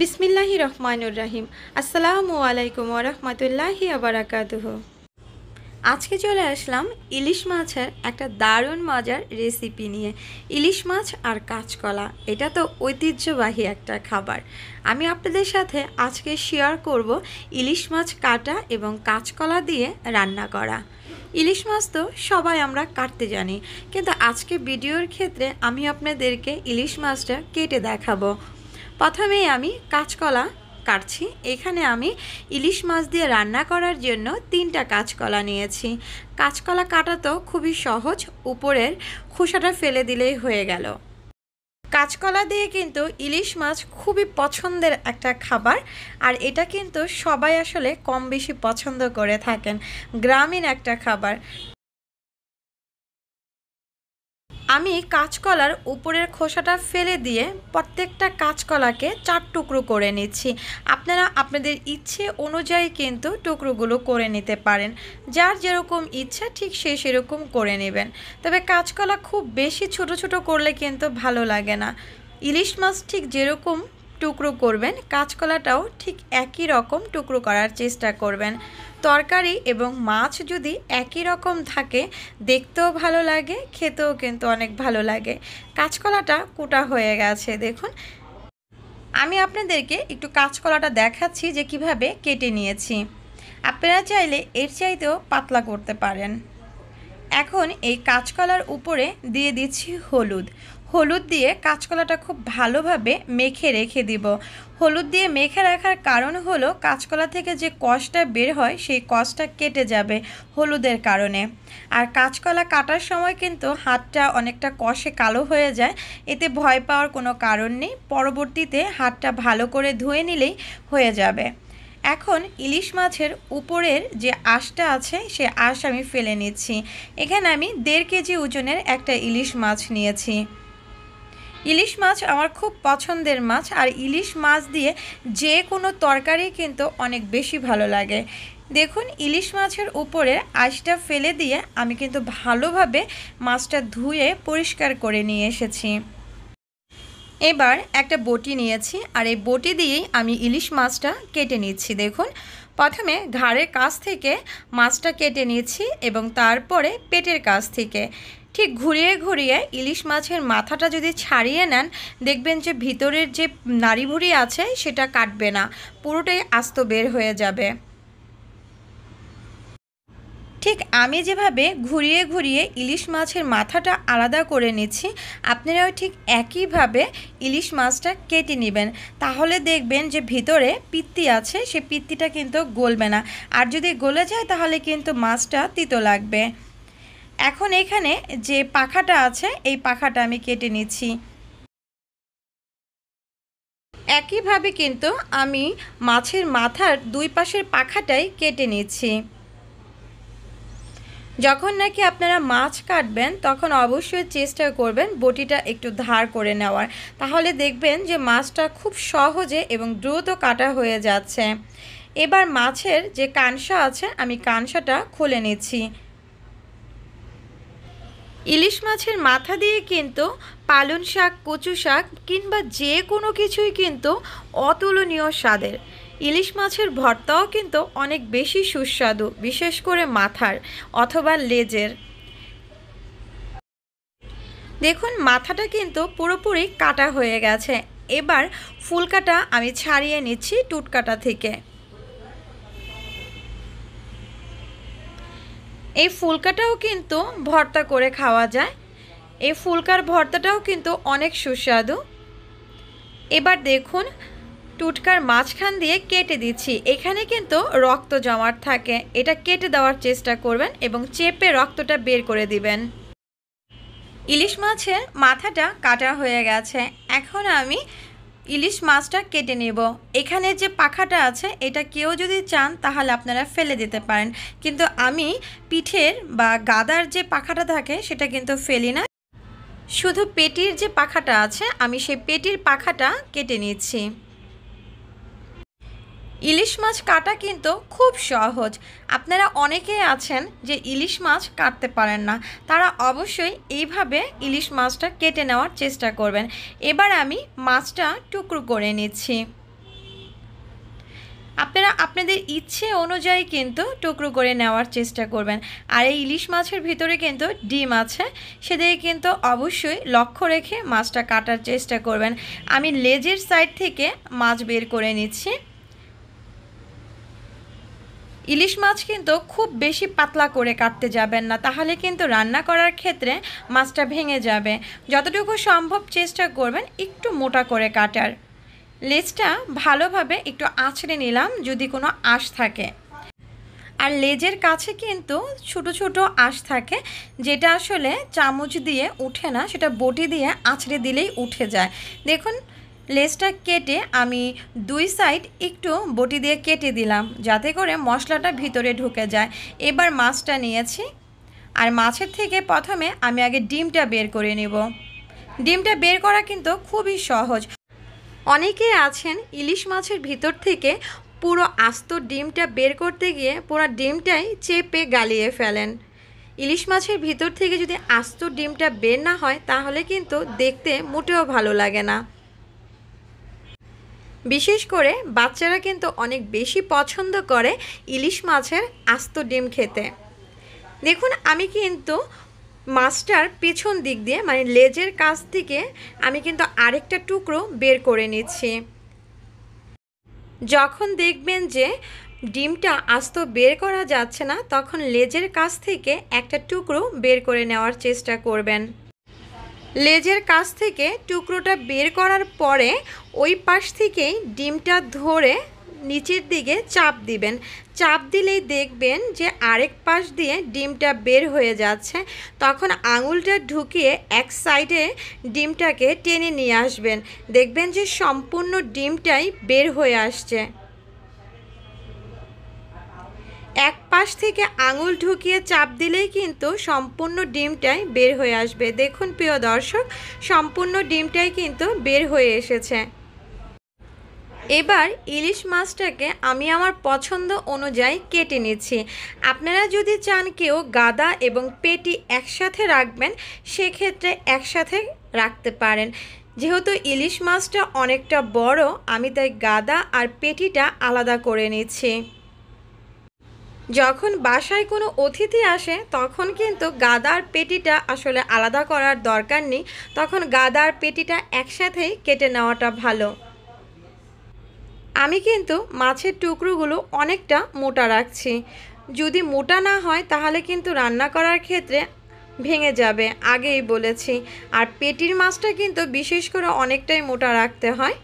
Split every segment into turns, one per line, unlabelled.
বিসমিল্লাহি রহমানুর রাহিম আসসালামু আলাইকুম ওরহমতুল্লাহি আবরাকাতুহ আজকে চলে আসলাম ইলিশ মাছের একটা দারুণ মজার রেসিপি নিয়ে ইলিশ মাছ আর কাঁচকলা এটা তো ঐতিহ্যবাহী একটা খাবার আমি আপনাদের সাথে আজকে শেয়ার করব ইলিশ মাছ কাটা এবং কাঁচকলা দিয়ে রান্না করা ইলিশ মাছ তো সবাই আমরা কাটতে জানি কিন্তু আজকে ভিডিওর ক্ষেত্রে আমি আপনাদেরকে ইলিশ মাছটা কেটে দেখাবো প্রথমেই আমি কাঁচকলা কাটছি এখানে আমি ইলিশ মাছ দিয়ে রান্না করার জন্য তিনটা কাঁচকলা নিয়েছি কাঁচকলা কাটা তো খুবই সহজ উপরের খোসাটা ফেলে দিলেই হয়ে গেল কাঁচকলা দিয়ে কিন্তু ইলিশ মাছ খুবই পছন্দের একটা খাবার আর এটা কিন্তু সবাই আসলে কম বেশি পছন্দ করে থাকেন গ্রামীণ একটা খাবার আমি কাঁচকলার উপরের খোসাটা ফেলে দিয়ে প্রত্যেকটা কাঁচকলাকে চার টুকরো করে নিচ্ছি আপনারা আপনাদের ইচ্ছে অনুযায়ী কিন্তু টুকরোগুলো করে নিতে পারেন যার যেরকম ইচ্ছা ঠিক সে সেরকম করে নেবেন তবে কাঁচকলা খুব বেশি ছোট ছোট করলে কিন্তু ভালো লাগে না ইলিশ মাছ ঠিক যেরকম টুকরো করবেন কাঁচকলাটাও ঠিক একই রকম টুকরো করার চেষ্টা করবেন তরকারি এবং মাছ যদি একই রকম থাকে দেখতেও ভালো লাগে খেতেও কিন্তু অনেক ভালো লাগে কাঁচকলাটা কুটা হয়ে গেছে দেখুন আমি আপনাদেরকে একটু কাঁচকলাটা দেখাচ্ছি যে কিভাবে কেটে নিয়েছি আপনারা চাইলে এর চাইতেও পাতলা করতে পারেন এখন এই কাঁচকলার উপরে দিয়ে দিচ্ছি হলুদ হলুদ দিয়ে কাঁচকলাটা খুব ভালোভাবে মেখে রেখে দিব হলুদ দিয়ে মেখে রাখার কারণ হলো কাঁচকলা থেকে যে কষটা বের হয় সেই কষটা কেটে যাবে হলুদের কারণে আর কাঁচকলা কাটার সময় কিন্তু হাতটা অনেকটা কষে কালো হয়ে যায় এতে ভয় পাওয়ার কোনো কারণ নেই পরবর্তীতে হাতটা ভালো করে ধুয়ে নিলেই হয়ে যাবে এখন ইলিশ মাছের উপরের যে আঁশটা আছে সে আঁশ আমি ফেলে নিচ্ছি এখানে আমি দেড় কেজি ওজনের একটা ইলিশ মাছ নিয়েছি ইলিশ মাছ আমার খুব পছন্দের মাছ আর ইলিশ মাছ দিয়ে যে কোনো তরকারি কিন্তু অনেক বেশি ভালো লাগে দেখুন ইলিশ মাছের উপরে আঁশটা ফেলে দিয়ে আমি কিন্তু ভালোভাবে মাছটা ধুয়ে পরিষ্কার করে নিয়ে এসেছি এবার একটা বটি নিয়েছি আর এই বটি দিয়েই আমি ইলিশ মাছটা কেটে নিচ্ছি দেখুন প্রথমে ঘাড়ের কাছ থেকে মাছটা কেটে নিয়েছি এবং তারপরে পেটের কাছ থেকে ঠিক ঘুরিয়ে ঘুরিয়ে ইলিশ মাছের মাথাটা যদি ছাড়িয়ে নেন দেখবেন যে ভিতরের যে নাড়িভুড়ি আছে সেটা কাটবে না পুরোটাই আস্ত বের হয়ে যাবে ঠিক আমি যেভাবে ঘুরিয়ে ঘুরিয়ে ইলিশ মাছের মাথাটা আলাদা করে নিচ্ছি আপনারাও ঠিক একইভাবে ইলিশ মাছটা কেটে নেবেন তাহলে দেখবেন যে ভিতরে পিত্তি আছে সে পিত্তিটা কিন্তু গলবে না আর যদি গলে যায় তাহলে কিন্তু মাছটা তিতো লাগবে এখন এখানে যে পাখাটা আছে এই পাখাটা আমি কেটে নিচ্ছি একইভাবে কিন্তু আমি মাছের মাথার দুই পাশের পাখাটাই কেটে নিচ্ছি যখন নাকি আপনারা মাছ কাটবেন তখন অবশ্যই চেষ্টা করবেন বটিটা একটু ধার করে নেওয়ার তাহলে দেখবেন যে মাছটা খুব সহজে এবং দ্রুত কাটা হয়ে যাচ্ছে এবার মাছের যে কানসা আছে আমি কানসাটা খুলে নিচ্ছি ইলিশ মাছের মাথা দিয়ে কিন্তু পালন শাক কচু শাক কিংবা যে কোনো কিছুই কিন্তু অতুলনীয় স্বাদের ইলিশ মাছের ভর্তাও কিন্তু অনেক বেশি সুস্বাদু বিশেষ করে মাথার অথবা লেজের দেখুন মাথাটা কিন্তু পুরোপুরি কাটা হয়ে গেছে এবার ফুলকাটা আমি ছাড়িয়ে নিচ্ছি টুটকাটা থেকে এই ফুলকাটাও কিন্তু ভর্তা করে খাওয়া যায় এই ফুলকার ভর্তাটাও কিন্তু অনেক সুস্বাদু এবার দেখুন টুটকার মাঝখান দিয়ে কেটে দিচ্ছি এখানে কিন্তু রক্ত জমার থাকে এটা কেটে দেওয়ার চেষ্টা করবেন এবং চেপে রক্তটা বের করে দিবেন ইলিশ মাছের মাথাটা কাটা হয়ে গেছে এখন আমি ইলিশ মাছটা কেটে নেব এখানে যে পাখাটা আছে এটা কেউ যদি চান তাহলে আপনারা ফেলে দিতে পারেন কিন্তু আমি পিঠের বা গাদার যে পাখাটা থাকে সেটা কিন্তু ফেলি না শুধু পেটির যে পাখাটা আছে আমি সেই পেটির পাখাটা কেটে নিচ্ছি ইলিশ মাছ কাটা কিন্তু খুব সহজ আপনারা অনেকেই আছেন যে ইলিশ মাছ কাটতে পারেন না তারা অবশ্যই এইভাবে ইলিশ মাছটা কেটে নেওয়ার চেষ্টা করবেন এবার আমি মাছটা টুকরো করে নিচ্ছি আপনারা আপনাদের ইচ্ছে অনুযায়ী কিন্তু টুকরো করে নেওয়ার চেষ্টা করবেন আর এই ইলিশ মাছের ভিতরে কিন্তু ডিম আছে সেদিকে কিন্তু অবশ্যই লক্ষ্য রেখে মাছটা কাটার চেষ্টা করবেন আমি লেজের সাইড থেকে মাছ বের করে নিচ্ছি ইলিশ মাছ কিন্তু খুব বেশি পাতলা করে কাটতে যাবেন না তাহলে কিন্তু রান্না করার ক্ষেত্রে মাছটা ভেঙে যাবে যতটুকু সম্ভব চেষ্টা করবেন একটু মোটা করে কাটার লেজটা ভালোভাবে একটু আঁচড়ে নিলাম যদি কোনো আঁশ থাকে আর লেজের কাছে কিন্তু ছোট ছোট আঁশ থাকে যেটা আসলে চামচ দিয়ে উঠে না সেটা বটি দিয়ে আঁচড়ে দিলেই উঠে যায় দেখুন লেসটা কেটে আমি দুই সাইড একটু বটি দিয়ে কেটে দিলাম যাতে করে মশলাটা ভিতরে ঢুকে যায় এবার মাছটা নিয়েছি আর মাছের থেকে প্রথমে আমি আগে ডিমটা বের করে নেব ডিমটা বের করা কিন্তু খুবই সহজ অনেকে আছেন ইলিশ মাছের ভিতর থেকে পুরো আস্ত ডিমটা বের করতে গিয়ে পুরো ডিমটাই চেপে গালিয়ে ফেলেন ইলিশ মাছের ভিতর থেকে যদি আস্ত ডিমটা বের না হয় তাহলে কিন্তু দেখতে মোটেও ভালো লাগে না বিশেষ করে বাচ্চারা কিন্তু অনেক বেশি পছন্দ করে ইলিশ মাছের আস্ত ডিম খেতে দেখুন আমি কিন্তু মাছটার পেছন দিক দিয়ে মানে লেজের কাছ থেকে আমি কিন্তু আরেকটা টুকরো বের করে নিচ্ছি যখন দেখবেন যে ডিমটা আস্ত বের করা যাচ্ছে না তখন লেজের কাছ থেকে একটা টুকরো বের করে নেওয়ার চেষ্টা করবেন লেজের কাছ থেকে টুকরোটা বের করার পরে ওই পাশ থেকেই ডিমটা ধরে নিচের দিকে চাপ দিবেন চাপ দিলেই দেখবেন যে আরেক পাশ দিয়ে ডিমটা বের হয়ে যাচ্ছে তখন আঙুলটা ঢুকিয়ে এক সাইডে ডিমটাকে টেনে নিয়ে আসবেন দেখবেন যে সম্পূর্ণ ডিমটাই বের হয়ে আসছে এক পাশ থেকে আঙুল ঢুকিয়ে চাপ দিলেই কিন্তু সম্পূর্ণ ডিমটাই বের হয়ে আসবে দেখুন প্রিয় দর্শক সম্পূর্ণ ডিমটাই কিন্তু বের হয়ে এসেছে এবার ইলিশ মাছটাকে আমি আমার পছন্দ অনুযায়ী কেটে নিচ্ছি আপনারা যদি চান কেউ গাদা এবং পেটি একসাথে রাখবেন সেক্ষেত্রে একসাথে রাখতে পারেন যেহেতু ইলিশ মাছটা অনেকটা বড় আমি তাই গাদা আর পেটিটা আলাদা করে নিচ্ছি যখন বাসায় কোনো অতিথি আসে তখন কিন্তু গাদার পেটিটা আসলে আলাদা করার দরকার নেই তখন গাদার পেটিটা একসাথেই কেটে নেওয়াটা ভালো আমি কিন্তু মাছের টুকরোগুলো অনেকটা মোটা রাখছি যদি মোটা না হয় তাহলে কিন্তু রান্না করার ক্ষেত্রে ভেঙে যাবে আগেই বলেছি আর পেটির মাছটা কিন্তু বিশেষ করে অনেকটাই মোটা রাখতে হয়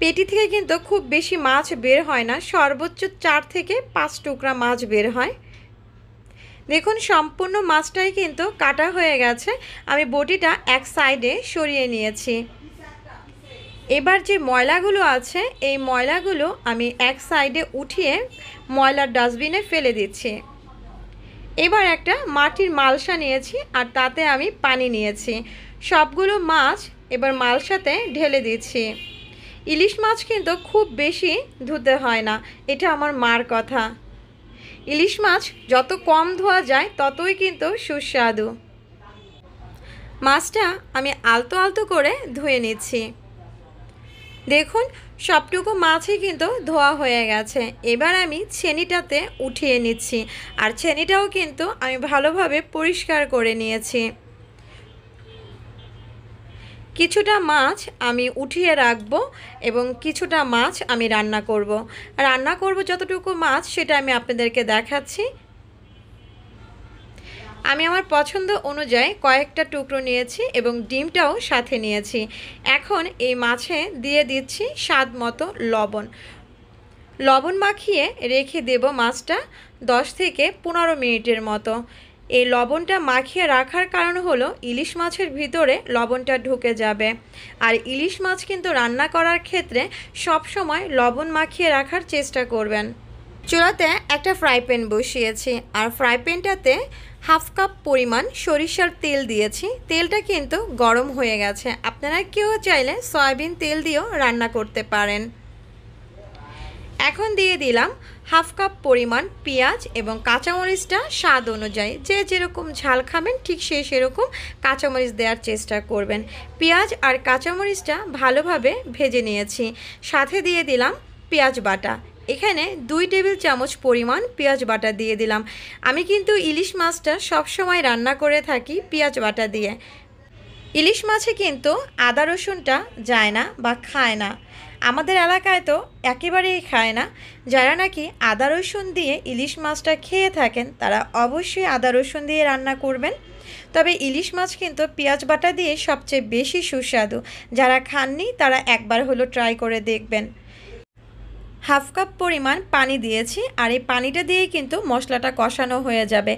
পেটি থেকে কিন্তু খুব বেশি মাছ বের হয় না সর্বোচ্চ চার থেকে পাঁচ টুকরা মাছ বের হয় দেখুন সম্পূর্ণ মাছটাই কিন্তু কাটা হয়ে গেছে আমি বটিটা এক সাইডে সরিয়ে নিয়েছি এবার যে ময়লাগুলো আছে এই ময়লাগুলো আমি এক সাইডে উঠিয়ে ময়লার ডাস্টবিনে ফেলে দিচ্ছি এবার একটা মাটির মালসা নিয়েছি আর তাতে আমি পানি নিয়েছি সবগুলো মাছ এবার মালসাতে ঢেলে দিচ্ছি ইলিশ মাছ কিন্তু খুব বেশি ধুতে হয় না এটা আমার মার কথা ইলিশ মাছ যত কম ধোয়া যায় ততই কিন্তু সুস্বাদু মাছটা আমি আলতো আলতো করে ধুয়ে নিচ্ছি দেখুন সবটুকু মাছই কিন্তু ধোয়া হয়ে গেছে এবার আমি ছেনিটাতে উঠিয়ে নিচ্ছি আর ছেনিটাও কিন্তু আমি ভালোভাবে পরিষ্কার করে নিয়েছি কিছুটা মাছ আমি উঠিয়ে রাখবো এবং কিছুটা মাছ আমি রান্না করব। রান্না করব যতটুকু মাছ সেটা আমি আপনাদেরকে দেখাচ্ছি আমি আমার পছন্দ অনুযায়ী কয়েকটা টুকরো নিয়েছি এবং ডিমটাও সাথে নিয়েছি এখন এই মাছে দিয়ে দিচ্ছি স্বাদ মতো লবণ লবণ মাখিয়ে রেখে দেব মাছটা দশ থেকে পনেরো মিনিটের মতো এই লবণটা মাখিয়ে রাখার কারণ হলো ইলিশ মাছের ভিতরে লবণটা ঢুকে যাবে আর ইলিশ মাছ কিন্তু রান্না করার ক্ষেত্রে সবসময় লবণ মাখিয়ে রাখার চেষ্টা করবেন চুলাতে একটা ফ্রাই প্যান বসিয়েছি আর ফ্রাই প্যানটাতে হাফ কাপ পরিমাণ সরিষার তেল দিয়েছি তেলটা কিন্তু গরম হয়ে গেছে আপনারা কেউ চাইলে সয়াবিন তেল দিয়েও রান্না করতে পারেন এখন দিয়ে দিলাম হাফ কাপ পরিমাণ পেঁয়াজ এবং কাঁচামরিচটা স্বাদ অনুযায়ী যে যেরকম ঝাল খাবেন ঠিক সেই সেরকম কাঁচামরিচ দেওয়ার চেষ্টা করবেন পেঁয়াজ আর কাঁচামরিচটা ভালোভাবে ভেজে নিয়েছি সাথে দিয়ে দিলাম পেঁয়াজ বাটা এখানে দুই টেবিল চামচ পরিমাণ পেঁয়াজ বাটা দিয়ে দিলাম আমি কিন্তু ইলিশ মাছটা সবসময় রান্না করে থাকি পেঁয়াজ বাটা দিয়ে ইলিশ মাছে কিন্তু আদা রসুনটা যায় না বা খায় না আমাদের এলাকায় তো একেবারেই খায় না যারা নাকি আদা রসুন দিয়ে ইলিশ মাছটা খেয়ে থাকেন তারা অবশ্যই আদা রসুন দিয়ে রান্না করবেন তবে ইলিশ মাছ কিন্তু পেঁয়াজ বাটা দিয়ে সবচেয়ে বেশি সুস্বাদু যারা খাননি তারা একবার হলো ট্রাই করে দেখবেন হাফ কাপ পরিমাণ পানি দিয়েছি আর এই পানিটা দিয়েই কিন্তু মশলাটা কষানো হয়ে যাবে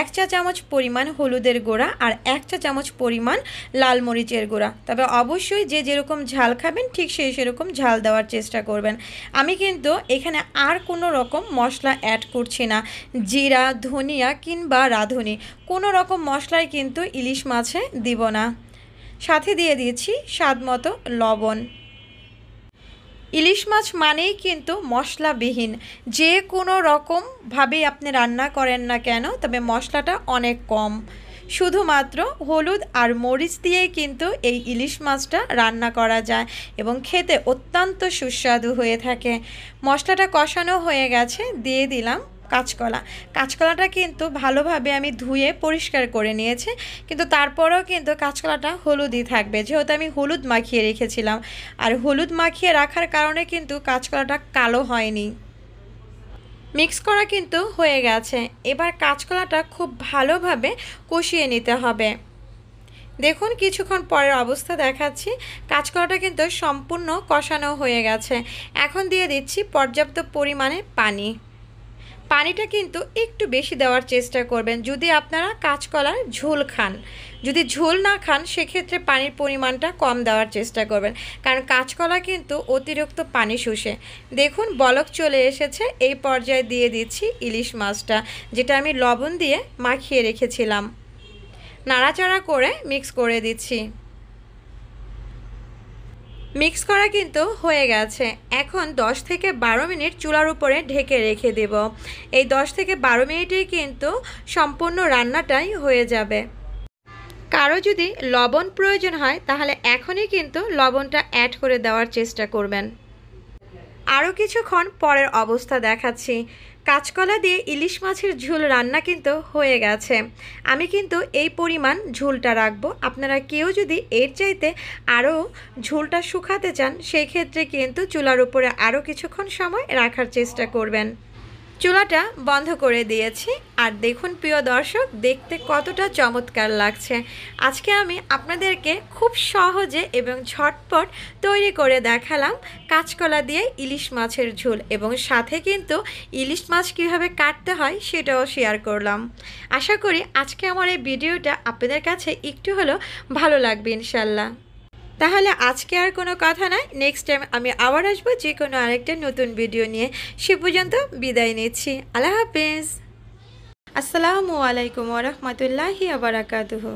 এক চা চামচ পরিমাণ হলুদের গোড়া আর এক চা চামচ পরিমাণ লাল মরিচের গোড়া তবে অবশ্যই যে যেরকম ঝাল খাবেন ঠিক সেই সেরকম ঝাল দেওয়ার চেষ্টা করবেন আমি কিন্তু এখানে আর কোনো রকম মশলা অ্যাড করছি না জিরা ধনিয়া কিংবা রাঁধুনি কোনো রকম মশলাই কিন্তু ইলিশ মাছে দিব না সাথে দিয়ে দিয়েছি স্বাদ মতো লবণ ইলিশ মাছ মানেই কিন্তু মশলাবিহীন যে কোনো রকমভাবেই আপনি রান্না করেন না কেন তবে মশলাটা অনেক কম শুধুমাত্র হলুদ আর মরিচ দিয়ে কিন্তু এই ইলিশ মাছটা রান্না করা যায় এবং খেতে অত্যন্ত সুস্বাদু হয়ে থাকে মশলাটা কষানো হয়ে গেছে দিয়ে দিলাম কাঁচকলা কাঁচকলাটা কিন্তু ভালোভাবে আমি ধুয়ে পরিষ্কার করে নিয়েছি কিন্তু তারপরেও কিন্তু কাঁচকলাটা হলুদই থাকবে যেহেতু আমি হলুদ মাখিয়ে রেখেছিলাম আর হলুদ মাখিয়ে রাখার কারণে কিন্তু কাঁচকলাটা কালো হয়নি মিক্স করা কিন্তু হয়ে গেছে এবার কাঁচকলাটা খুব ভালোভাবে কষিয়ে নিতে হবে দেখুন কিছুক্ষণ পরের অবস্থা দেখাচ্ছি কাঁচকলাটা কিন্তু সম্পূর্ণ কষানো হয়ে গেছে এখন দিয়ে দিচ্ছি পর্যাপ্ত পরিমাণে পানি পানিটা কিন্তু একটু বেশি দেওয়ার চেষ্টা করবেন যদি আপনারা কাঁচকলার ঝোল খান যদি ঝোল না খান সেক্ষেত্রে পানির পরিমাণটা কম দেওয়ার চেষ্টা করবেন কারণ কাঁচকলা কিন্তু অতিরিক্ত পানি শুষে দেখুন বলক চলে এসেছে এই পর্যায়ে দিয়ে দিচ্ছি ইলিশ মাছটা যেটা আমি লবণ দিয়ে মাখিয়ে রেখেছিলাম নাড়াচাড়া করে মিক্স করে দিচ্ছি মিক্স করা কিন্তু হয়ে গেছে এখন 10 থেকে 12 মিনিট চুলার উপরে ঢেকে রেখে দেব এই 10 থেকে 12 মিনিটেই কিন্তু সম্পূর্ণ রান্নাটাই হয়ে যাবে কারো যদি লবণ প্রয়োজন হয় তাহলে এখনই কিন্তু লবণটা অ্যাড করে দেওয়ার চেষ্টা করবেন আরও কিছুক্ষণ পরের অবস্থা দেখাচ্ছি কাঁচকলা দিয়ে ইলিশ মাছের ঝোল রান্না কিন্তু হয়ে গেছে আমি কিন্তু এই পরিমাণ ঝোলটা রাখবো আপনারা কেউ যদি এর চাইতে আরও ঝোলটা শুকাতে চান সেই ক্ষেত্রে কিন্তু চুলার উপরে আরও কিছুক্ষণ সময় রাখার চেষ্টা করবেন চুলাটা বন্ধ করে দিয়েছি আর দেখুন প্রিয় দর্শক দেখতে কতটা চমৎকার লাগছে আজকে আমি আপনাদেরকে খুব সহজে এবং ঝটপট তৈরি করে দেখালাম কাঁচকলা দিয়ে ইলিশ মাছের ঝোল এবং সাথে কিন্তু ইলিশ মাছ কিভাবে কাটতে হয় সেটাও শেয়ার করলাম আশা করি আজকে আমার এই ভিডিওটা আপনাদের কাছে একটু হলেও ভালো লাগবে ইনশাল্লাহ তাহলে আজকে আর কোনো কথা নয় নেক্সট টাইম আমি আবার আসবো যে কোনো আরেকটা নতুন ভিডিও নিয়ে সে পর্যন্ত বিদায় নিচ্ছি আল্লাহ হাফেজ আসসালামু আলাইকুম ওরহমতুল্লাহি আবরাকাতহ